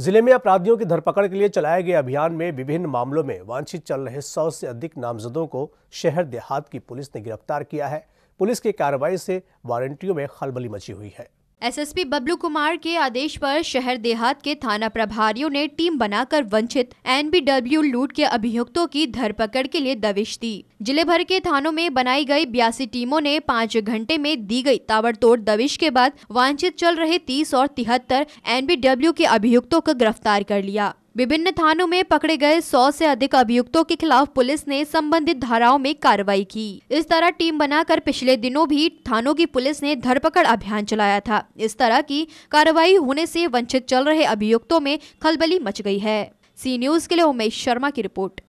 जिले में अपराधियों की धरपकड़ के लिए चलाए गए अभियान में विभिन्न मामलों में वांछित चल रहे सौ से अधिक नामजदों को शहर देहात की पुलिस ने गिरफ्तार किया है पुलिस की कार्रवाई से वारंटियों में खलबली मची हुई है एसएसपी बबलू कुमार के आदेश पर शहर देहात के थाना प्रभारियों ने टीम बनाकर वंचित एनबीडब्ल्यू लूट के अभियुक्तों की धरपकड़ के लिए दबिश दी जिले भर के थानों में बनाई गई बयासी टीमों ने पाँच घंटे में दी गई ताबड़तोड़ दबिश के बाद वांछित चल रहे तीस और तिहत्तर एनबीडब्ल्यू के अभियुक्तों को गिरफ्तार कर लिया विभिन्न थानों में पकड़े गए सौ से अधिक अभियुक्तों के खिलाफ पुलिस ने संबंधित धाराओं में कार्रवाई की इस तरह टीम बनाकर पिछले दिनों भी थानों की पुलिस ने धरपकड़ अभियान चलाया था इस तरह की कार्रवाई होने से वंचित चल रहे अभियुक्तों में खलबली मच गई है सी न्यूज के लिए उमेश शर्मा की रिपोर्ट